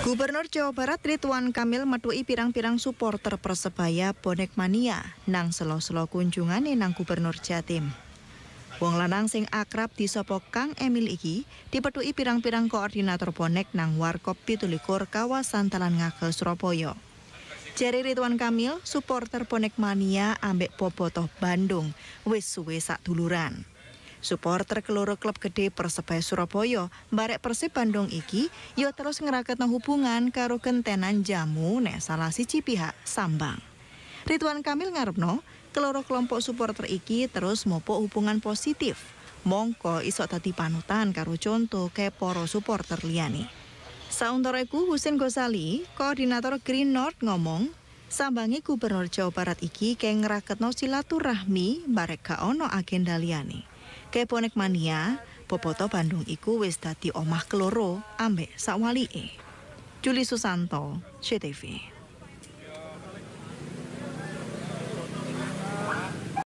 Gubernur Jawa Barat Ridwan Kamil metui pirang-pirang supporter Persebaya bonek mania nang selo-selo kunjungan nang Gubernur Jatim. Wong lanang sing akrab disapa Kang Emil iki dipetui pirang-pirang koordinator bonek nang Warkop pitulikur kawasan Talan Ngagel Surabaya. Jari Ridwan Kamil, supporter bonek mania ambek bobotoh Bandung wis suwe sak duluran. Supporter keloro klub gede Persebaya Surabaya, barek Persib Bandung iki yo ya terus no hubungan karo kentenan jamu nek salah si pihak sambang. Rituan Kamil ngarepno keloro kelompok supporter iki terus mopo hubungan positif. Mongko isok tadi panutan karo contoh ke poro supporter liani. Sauntoreku Husin Gosali, koordinator Green North ngomong, Sambangi Gubernur Jawa Barat iki keng no silaturahmi barek ga ono agenda liani. Keponekmania Mania, Boboto Bandung iku wis dadi omah keloro ambek sakwalike. Juli Susanto, CTV.